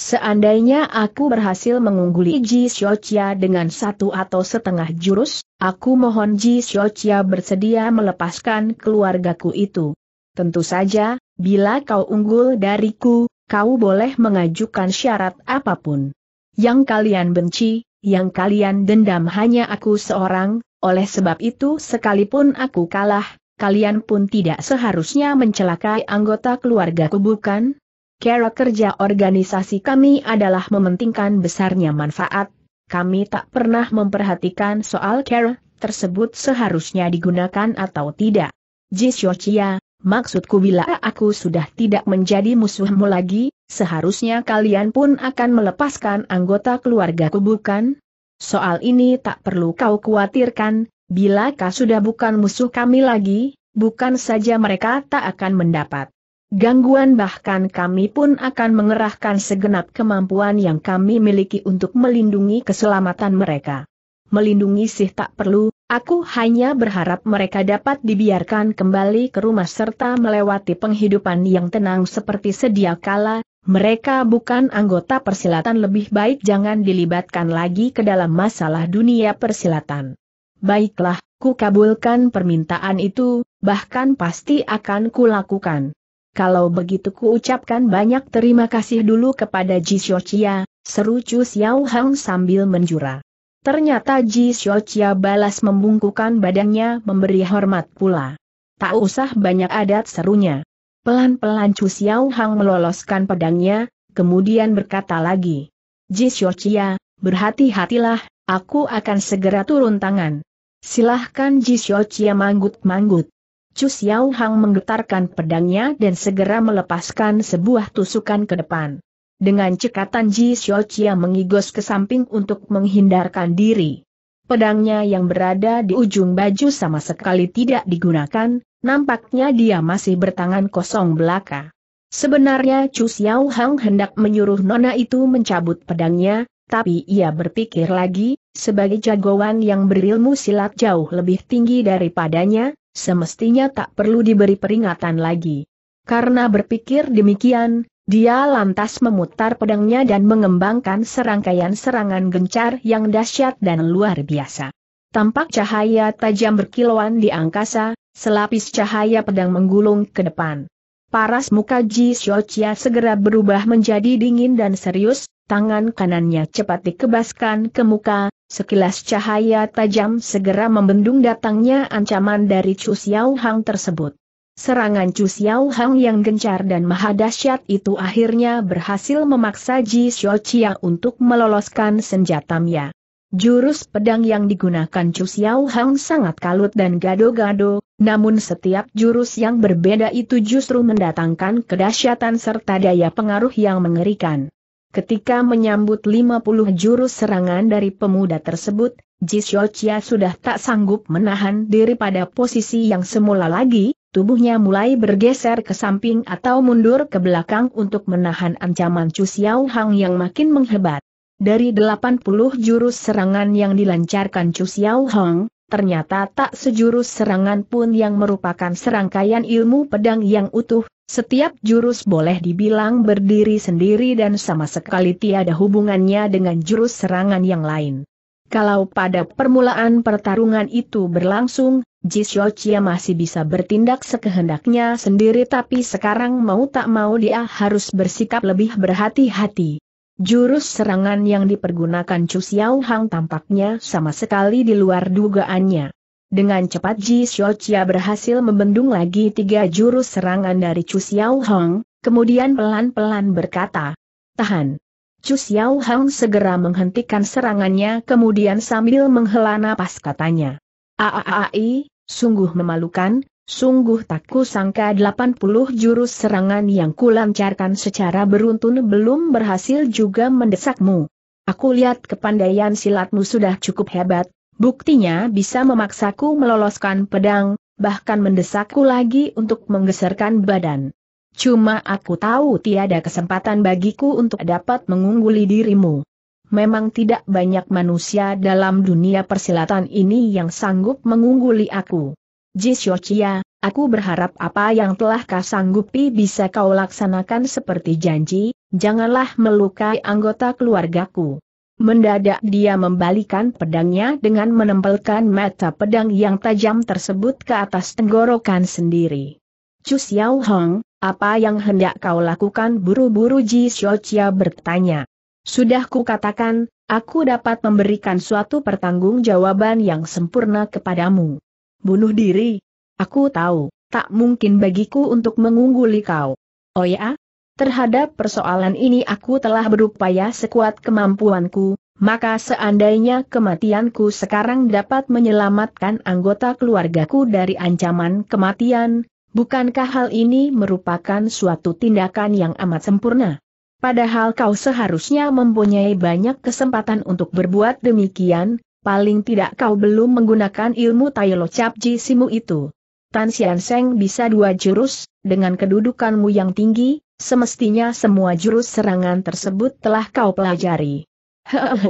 Seandainya aku berhasil mengungguli Ji Xiochia dengan satu atau setengah jurus, aku mohon Ji Xiochia bersedia melepaskan keluargaku itu. Tentu saja, bila kau unggul dariku, kau boleh mengajukan syarat apapun. Yang kalian benci, yang kalian dendam hanya aku seorang, oleh sebab itu sekalipun aku kalah, kalian pun tidak seharusnya mencelakai anggota keluargaku bukan? Cara kerja organisasi kami adalah mementingkan besarnya manfaat, kami tak pernah memperhatikan soal cara tersebut seharusnya digunakan atau tidak. Jisyochia, maksudku bila aku sudah tidak menjadi musuhmu lagi, seharusnya kalian pun akan melepaskan anggota keluargaku bukan? Soal ini tak perlu kau khawatirkan, bila kau sudah bukan musuh kami lagi, bukan saja mereka tak akan mendapat gangguan bahkan kami pun akan mengerahkan segenap kemampuan yang kami miliki untuk melindungi keselamatan mereka. Melindungi sih tak perlu, aku hanya berharap mereka dapat dibiarkan kembali ke rumah serta melewati penghidupan yang tenang seperti sedia kala, mereka bukan anggota persilatan lebih baik jangan dilibatkan lagi ke dalam masalah dunia persilatan. Baiklah, ku kabulkan permintaan itu, bahkan pasti akan kulakukan. Kalau begitu ku ucapkan banyak terima kasih dulu kepada Ji Xiochia, seru Chu Xiao Hang sambil menjura. Ternyata Ji Xiochia balas membungkukan badannya memberi hormat pula. Tak usah banyak adat serunya. Pelan-pelan Chu Xiao Hang meloloskan pedangnya, kemudian berkata lagi. Ji Xiochia, berhati-hatilah, aku akan segera turun tangan. Silahkan Ji Xiochia manggut-manggut. Chu Xiao Hang menggetarkan pedangnya dan segera melepaskan sebuah tusukan ke depan. Dengan cekatan Ji Xiao Chia mengigos ke samping untuk menghindarkan diri. Pedangnya yang berada di ujung baju sama sekali tidak digunakan, nampaknya dia masih bertangan kosong belaka. Sebenarnya Chu Xiao Hang hendak menyuruh Nona itu mencabut pedangnya, tapi ia berpikir lagi, sebagai jagoan yang berilmu silat jauh lebih tinggi daripadanya, semestinya tak perlu diberi peringatan lagi. Karena berpikir demikian, dia lantas memutar pedangnya dan mengembangkan serangkaian serangan gencar yang dahsyat dan luar biasa. Tampak cahaya tajam berkilauan di angkasa, selapis cahaya pedang menggulung ke depan. Paras muka Ji Xiaochia segera berubah menjadi dingin dan serius, tangan kanannya cepat dikebaskan ke muka, Sekilas cahaya tajam segera membendung datangnya ancaman dari Chu Xiao Hang tersebut. Serangan Chu Xiao Hang yang gencar dan mahadasyat itu akhirnya berhasil memaksa Ji Chia untuk meloloskan senjatamnya. Jurus pedang yang digunakan Chu Xiao Hang sangat kalut dan gado-gado, namun setiap jurus yang berbeda itu justru mendatangkan kedahsyatan serta daya pengaruh yang mengerikan. Ketika menyambut 50 jurus serangan dari pemuda tersebut, Jisyo Chia sudah tak sanggup menahan diri pada posisi yang semula lagi, tubuhnya mulai bergeser ke samping atau mundur ke belakang untuk menahan ancaman Chu Xiao Hang yang makin menghebat. Dari 80 jurus serangan yang dilancarkan Chu Xiao Hang, ternyata tak sejurus serangan pun yang merupakan serangkaian ilmu pedang yang utuh, setiap jurus boleh dibilang berdiri sendiri dan sama sekali tiada hubungannya dengan jurus serangan yang lain. Kalau pada permulaan pertarungan itu berlangsung, Jisyochia masih bisa bertindak sekehendaknya sendiri tapi sekarang mau tak mau dia harus bersikap lebih berhati-hati. Jurus serangan yang dipergunakan Chu Xiao Hang tampaknya sama sekali di luar dugaannya. Dengan cepat Ji Chia berhasil membendung lagi tiga jurus serangan dari Chu Xiao Hang, kemudian pelan-pelan berkata, Tahan. Chu Xiao Hang segera menghentikan serangannya kemudian sambil menghela napas katanya. Aaai, sungguh memalukan, Sungguh tak kusangka 80 jurus serangan yang kulancarkan secara beruntun belum berhasil juga mendesakmu. Aku lihat kepandaian silatmu sudah cukup hebat, buktinya bisa memaksaku meloloskan pedang, bahkan mendesakku lagi untuk menggeserkan badan. Cuma aku tahu tiada kesempatan bagiku untuk dapat mengungguli dirimu. Memang tidak banyak manusia dalam dunia persilatan ini yang sanggup mengungguli aku. Ji Jisyochia, aku berharap apa yang telah kau sanggupi bisa kau laksanakan seperti janji, janganlah melukai anggota keluargaku. Mendadak dia membalikan pedangnya dengan menempelkan mata pedang yang tajam tersebut ke atas tenggorokan sendiri. Chu Xiao Hong, apa yang hendak kau lakukan buru-buru Ji Xiaochia bertanya. Sudah kukatakan, aku dapat memberikan suatu pertanggungjawaban yang sempurna kepadamu. Bunuh diri. Aku tahu, tak mungkin bagiku untuk mengungguli kau. Oh ya? Terhadap persoalan ini aku telah berupaya sekuat kemampuanku, maka seandainya kematianku sekarang dapat menyelamatkan anggota keluargaku dari ancaman kematian, bukankah hal ini merupakan suatu tindakan yang amat sempurna? Padahal kau seharusnya mempunyai banyak kesempatan untuk berbuat demikian, paling tidak kau belum menggunakan ilmu Tai Lo Cap Ji Simu itu. Tan Xian Seng bisa dua jurus, dengan kedudukanmu yang tinggi, semestinya semua jurus serangan tersebut telah kau pelajari.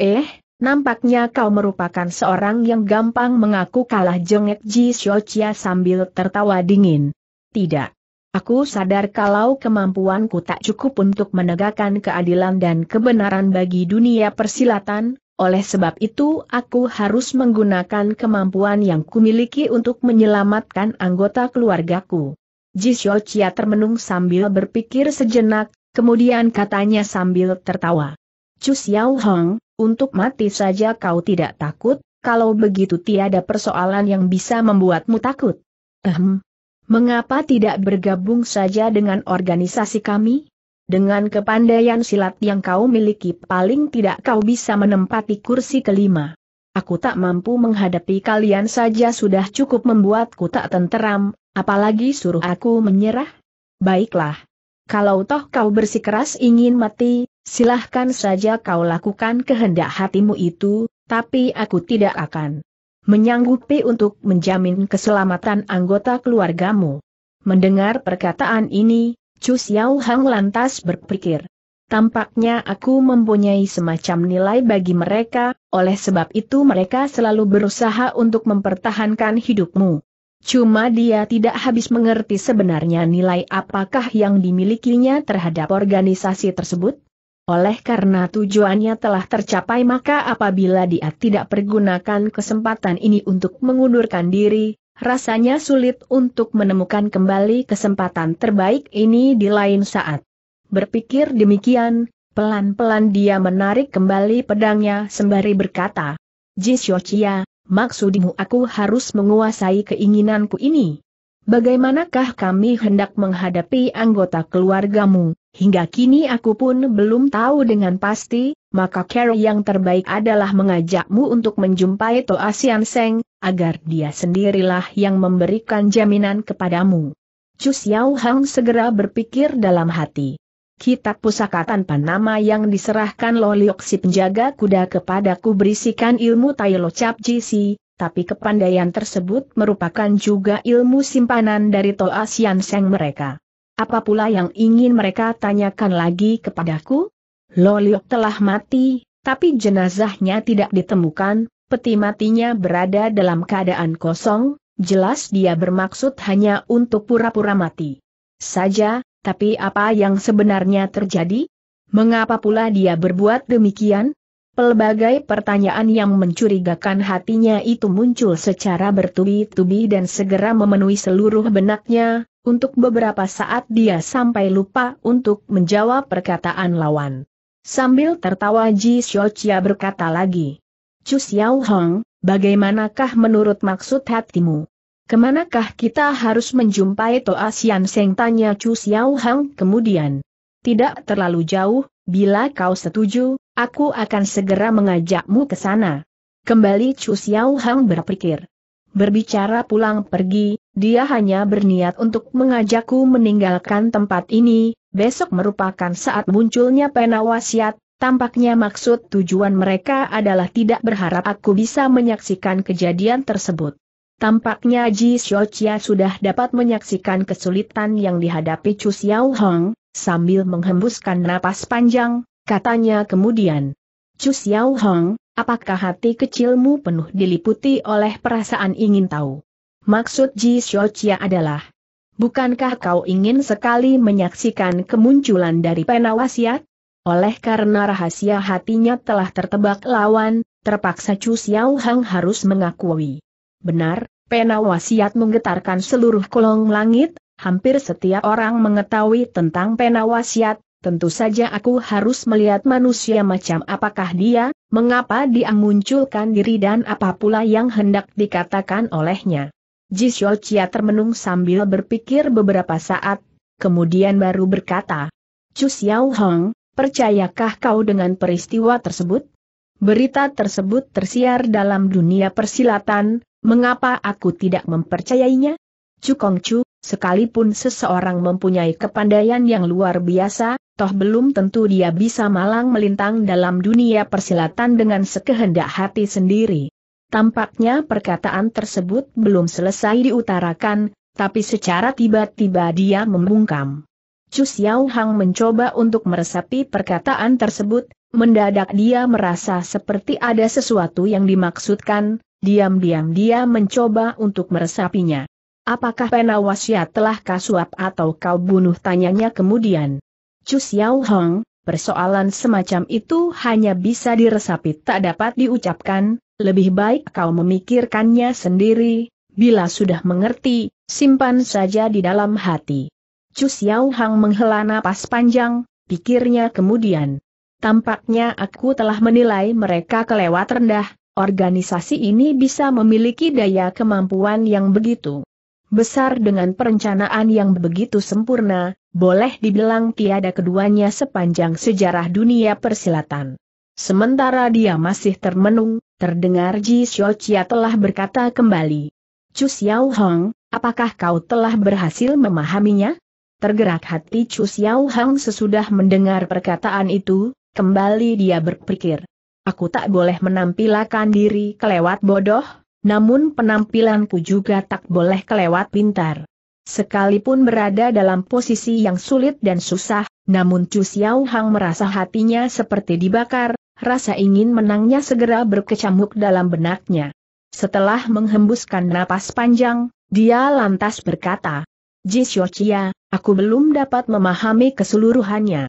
Eh, nampaknya kau merupakan seorang yang gampang mengaku kalah jengek Ji Xiaochia sambil tertawa dingin. Tidak. Aku sadar kalau kemampuanku tak cukup untuk menegakkan keadilan dan kebenaran bagi dunia persilatan, oleh sebab itu aku harus menggunakan kemampuan yang kumiliki untuk menyelamatkan anggota keluargaku. Jisyo Chia termenung sambil berpikir sejenak, kemudian katanya sambil tertawa. Chu Xiao Hong, untuk mati saja kau tidak takut, kalau begitu tiada persoalan yang bisa membuatmu takut. Ehm, mengapa tidak bergabung saja dengan organisasi kami? Dengan kepandaian silat yang kau miliki paling tidak kau bisa menempati kursi kelima. Aku tak mampu menghadapi kalian saja sudah cukup membuatku tak tenteram, apalagi suruh aku menyerah? Baiklah. Kalau toh kau bersikeras ingin mati, silahkan saja kau lakukan kehendak hatimu itu, tapi aku tidak akan menyanggupi untuk menjamin keselamatan anggota keluargamu. Mendengar perkataan ini, Chu Xiao Hang lantas berpikir. Tampaknya aku mempunyai semacam nilai bagi mereka, oleh sebab itu mereka selalu berusaha untuk mempertahankan hidupmu. Cuma dia tidak habis mengerti sebenarnya nilai apakah yang dimilikinya terhadap organisasi tersebut. Oleh karena tujuannya telah tercapai maka apabila dia tidak pergunakan kesempatan ini untuk mengundurkan diri, rasanya sulit untuk menemukan kembali kesempatan terbaik ini di lain saat. Berpikir demikian, pelan-pelan dia menarik kembali pedangnya sembari berkata, Jisyochia, ya, maksudmu aku harus menguasai keinginanku ini bagaimanakah kami hendak menghadapi anggota keluargamu? Hingga kini aku pun belum tahu dengan pasti, maka cara yang terbaik adalah mengajakmu untuk menjumpai Toa Sian Seng, agar dia sendirilah yang memberikan jaminan kepadamu. Chu Xiao Hang segera berpikir dalam hati. Kitab pusaka tanpa nama yang diserahkan Loliok si penjaga kuda kepadaku berisikan ilmu Tai Lo Cap Ji Si, tapi kepandaian tersebut merupakan juga ilmu simpanan dari Toa Sian Seng mereka. Apa pula yang ingin mereka tanyakan lagi kepadaku? Loliok telah mati, tapi jenazahnya tidak ditemukan, peti matinya berada dalam keadaan kosong, jelas dia bermaksud hanya untuk pura-pura mati. Saja, tapi apa yang sebenarnya terjadi? Mengapa pula dia berbuat demikian? Pelbagai pertanyaan yang mencurigakan hatinya itu muncul secara bertubi-tubi dan segera memenuhi seluruh benaknya, untuk beberapa saat dia sampai lupa untuk menjawab perkataan lawan. Sambil tertawa Ji Xiochia berkata lagi, Chu Xiao Hong, bagaimanakah menurut maksud hatimu? Kemanakah kita harus menjumpai Toa Sian Seng tanya Chu Xiao Hong kemudian? Tidak terlalu jauh, bila kau setuju, Aku akan segera mengajakmu ke sana. Kembali Chu Xiao Hang berpikir. Berbicara pulang pergi, dia hanya berniat untuk mengajakku meninggalkan tempat ini, besok merupakan saat munculnya pena wasiat, tampaknya maksud tujuan mereka adalah tidak berharap aku bisa menyaksikan kejadian tersebut. Tampaknya Ji Xiaoqia sudah dapat menyaksikan kesulitan yang dihadapi Chu Xiao Hong, sambil menghembuskan napas panjang, katanya kemudian. Chu Xiao Hong, apakah hati kecilmu penuh diliputi oleh perasaan ingin tahu? Maksud Ji Chia adalah, bukankah kau ingin sekali menyaksikan kemunculan dari penawasiat? Oleh karena rahasia hatinya telah tertebak lawan, terpaksa Chu Xiao Hang harus mengakui. Benar, penawasiat menggetarkan seluruh kolong langit, hampir setiap orang mengetahui tentang penawasiat, tentu saja aku harus melihat manusia macam apakah dia, mengapa dia munculkan diri dan apa pula yang hendak dikatakan olehnya. Ji Chia termenung sambil berpikir beberapa saat, kemudian baru berkata, Chu Xiao Hong, percayakah kau dengan peristiwa tersebut? Berita tersebut tersiar dalam dunia persilatan, mengapa aku tidak mempercayainya? Chu Kong Chu, sekalipun seseorang mempunyai kepandaian yang luar biasa, toh belum tentu dia bisa malang melintang dalam dunia persilatan dengan sekehendak hati sendiri. Tampaknya perkataan tersebut belum selesai diutarakan, tapi secara tiba-tiba dia membungkam. Chu Xiao Hang mencoba untuk meresapi perkataan tersebut, mendadak dia merasa seperti ada sesuatu yang dimaksudkan, diam-diam dia mencoba untuk meresapinya. Apakah penawasnya telah kasuap atau kau bunuh tanyanya kemudian? Chu Xiao Hong, persoalan semacam itu hanya bisa diresapi tak dapat diucapkan, lebih baik kau memikirkannya sendiri, bila sudah mengerti, simpan saja di dalam hati. Chu Xiao Hong menghela napas panjang, pikirnya kemudian. Tampaknya aku telah menilai mereka kelewat rendah, organisasi ini bisa memiliki daya kemampuan yang begitu Besar dengan perencanaan yang begitu sempurna, boleh dibilang tiada keduanya sepanjang sejarah dunia persilatan. Sementara dia masih termenung, terdengar Ji Xiaochia telah berkata kembali. Chu Xiao Hong, apakah kau telah berhasil memahaminya? Tergerak hati Chu Xiao Hong sesudah mendengar perkataan itu, kembali dia berpikir. Aku tak boleh menampilkan diri kelewat bodoh, namun penampilanku juga tak boleh kelewat pintar. Sekalipun berada dalam posisi yang sulit dan susah, namun Chu Xiao Hang merasa hatinya seperti dibakar, rasa ingin menangnya segera berkecamuk dalam benaknya. Setelah menghembuskan napas panjang, dia lantas berkata, "Ji Jisyochia, aku belum dapat memahami keseluruhannya.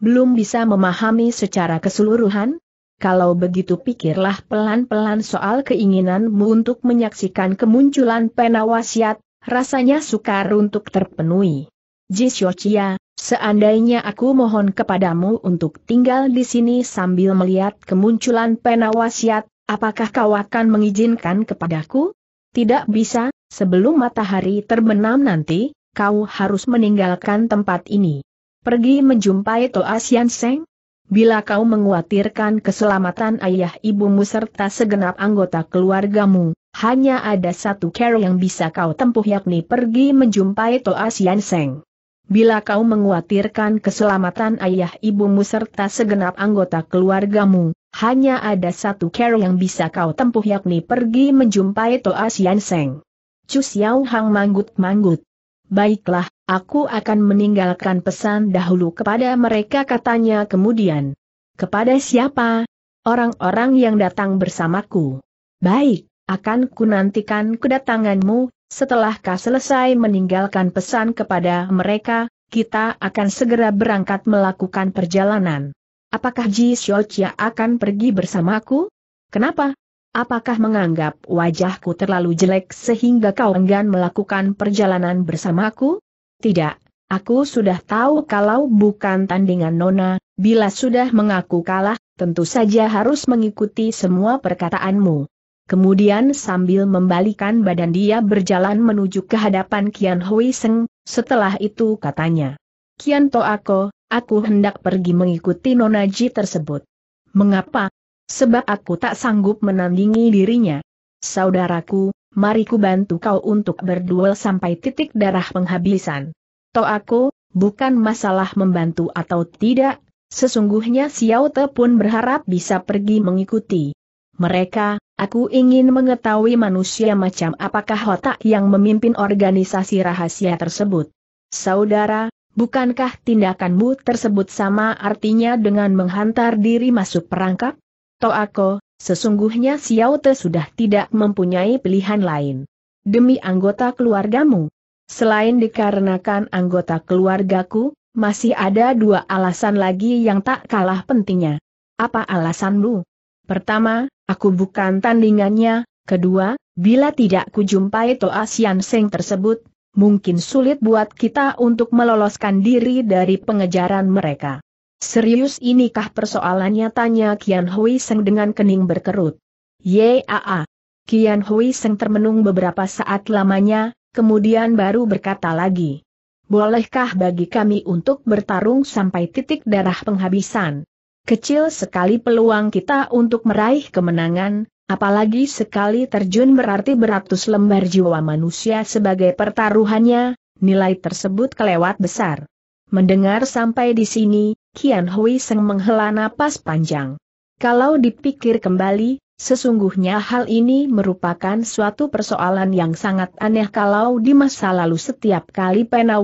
Belum bisa memahami secara keseluruhan? Kalau begitu pikirlah pelan-pelan soal keinginanmu untuk menyaksikan kemunculan penawasiat, rasanya sukar untuk terpenuhi. Jisyochia, seandainya aku mohon kepadamu untuk tinggal di sini sambil melihat kemunculan penawasiat, apakah kau akan mengizinkan kepadaku? Tidak bisa, sebelum matahari terbenam nanti, kau harus meninggalkan tempat ini. Pergi menjumpai Toa Sian Seng? Bila kau menguatirkan keselamatan ayah ibumu serta segenap anggota keluargamu, hanya ada satu cara yang bisa kau tempuh yakni pergi menjumpai Toa Sian Seng. Bila kau menguatirkan keselamatan ayah ibumu serta segenap anggota keluargamu, hanya ada satu cara yang bisa kau tempuh yakni pergi menjumpai Toa Sian Seng. Chu Xiao Hang manggut-manggut. Baiklah, aku akan meninggalkan pesan dahulu kepada mereka katanya kemudian. Kepada siapa? Orang-orang yang datang bersamaku. Baik, akan ku kedatanganmu, setelah kau selesai meninggalkan pesan kepada mereka, kita akan segera berangkat melakukan perjalanan. Apakah Ji Xiaoqia akan pergi bersamaku? Kenapa? Apakah menganggap wajahku terlalu jelek sehingga kau enggan melakukan perjalanan bersamaku? Tidak, aku sudah tahu kalau bukan tandingan Nona, bila sudah mengaku kalah, tentu saja harus mengikuti semua perkataanmu. Kemudian sambil membalikan badan dia berjalan menuju ke hadapan Kian Hui Seng, setelah itu katanya. Kian Ako, aku hendak pergi mengikuti Nona Ji tersebut. Mengapa, Sebab aku tak sanggup menandingi dirinya. Saudaraku, mari ku bantu kau untuk berduel sampai titik darah penghabisan. Toh aku, bukan masalah membantu atau tidak, sesungguhnya Xiao Te pun berharap bisa pergi mengikuti. Mereka, aku ingin mengetahui manusia macam apakah otak yang memimpin organisasi rahasia tersebut. Saudara, bukankah tindakanmu tersebut sama artinya dengan menghantar diri masuk perangkap? Toako, sesungguhnya Xiao Te sudah tidak mempunyai pilihan lain. Demi anggota keluargamu. Selain dikarenakan anggota keluargaku, masih ada dua alasan lagi yang tak kalah pentingnya. Apa alasanmu? Pertama, aku bukan tandingannya. Kedua, bila tidak kujumpai Toa Sian Seng tersebut, mungkin sulit buat kita untuk meloloskan diri dari pengejaran mereka. Serius inikah persoalannya tanya Kian Hui Seng dengan kening berkerut. Yaa. Kian Hui Seng termenung beberapa saat lamanya, kemudian baru berkata lagi. Bolehkah bagi kami untuk bertarung sampai titik darah penghabisan? Kecil sekali peluang kita untuk meraih kemenangan, apalagi sekali terjun berarti beratus lembar jiwa manusia sebagai pertaruhannya, nilai tersebut kelewat besar. Mendengar sampai di sini, Kian Hui Seng menghela napas panjang. Kalau dipikir kembali, sesungguhnya hal ini merupakan suatu persoalan yang sangat aneh kalau di masa lalu setiap kali pena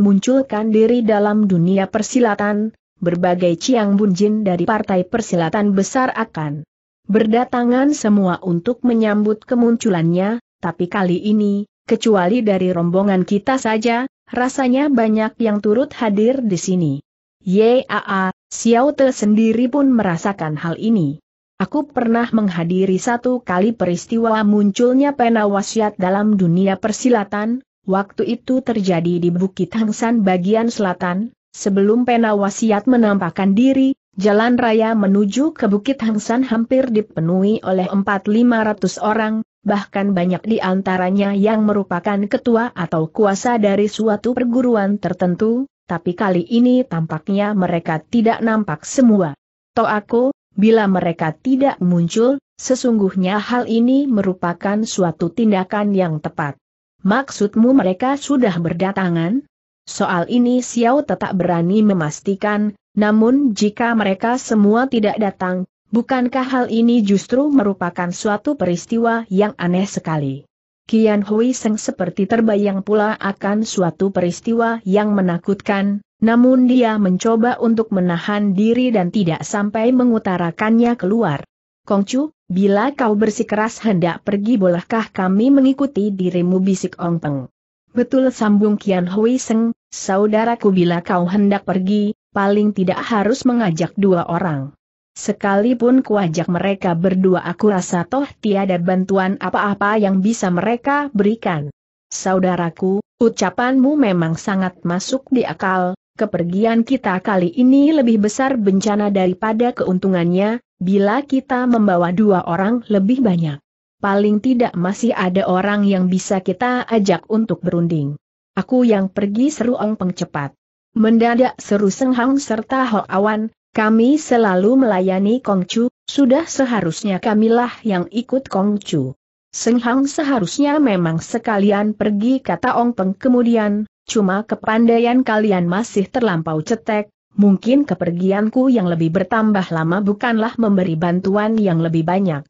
munculkan diri dalam dunia persilatan, berbagai Ciang Bunjin dari partai persilatan besar akan berdatangan semua untuk menyambut kemunculannya, tapi kali ini, kecuali dari rombongan kita saja, rasanya banyak yang turut hadir di sini. Yaa, Xiao Te sendiri pun merasakan hal ini. Aku pernah menghadiri satu kali peristiwa munculnya pena wasiat dalam dunia persilatan, waktu itu terjadi di Bukit Hangsan bagian selatan, sebelum pena wasiat menampakkan diri, jalan raya menuju ke Bukit Hangsan hampir dipenuhi oleh 4-500 orang, bahkan banyak di antaranya yang merupakan ketua atau kuasa dari suatu perguruan tertentu, tapi kali ini tampaknya mereka tidak nampak semua. aku, bila mereka tidak muncul, sesungguhnya hal ini merupakan suatu tindakan yang tepat. Maksudmu mereka sudah berdatangan? Soal ini Xiao tetap berani memastikan, namun jika mereka semua tidak datang, bukankah hal ini justru merupakan suatu peristiwa yang aneh sekali? Kian Hui Seng seperti terbayang pula akan suatu peristiwa yang menakutkan, namun dia mencoba untuk menahan diri dan tidak sampai mengutarakannya keluar. Kongcu, bila kau bersikeras hendak pergi bolehkah kami mengikuti dirimu bisik Ong Peng? Betul sambung Kian Hui Seng, saudaraku bila kau hendak pergi, paling tidak harus mengajak dua orang. Sekalipun kuajak mereka berdua aku rasa toh tiada bantuan apa-apa yang bisa mereka berikan. Saudaraku, ucapanmu memang sangat masuk di akal, kepergian kita kali ini lebih besar bencana daripada keuntungannya, bila kita membawa dua orang lebih banyak. Paling tidak masih ada orang yang bisa kita ajak untuk berunding. Aku yang pergi seru Ong pengcepat. Mendadak seru Seng serta Ho Awan, kami selalu melayani Kongcu, sudah seharusnya kamilah yang ikut Kongcu. Senghang seharusnya memang sekalian pergi kata Ong Peng kemudian, cuma kepandaian kalian masih terlampau cetek, mungkin kepergianku yang lebih bertambah lama bukanlah memberi bantuan yang lebih banyak.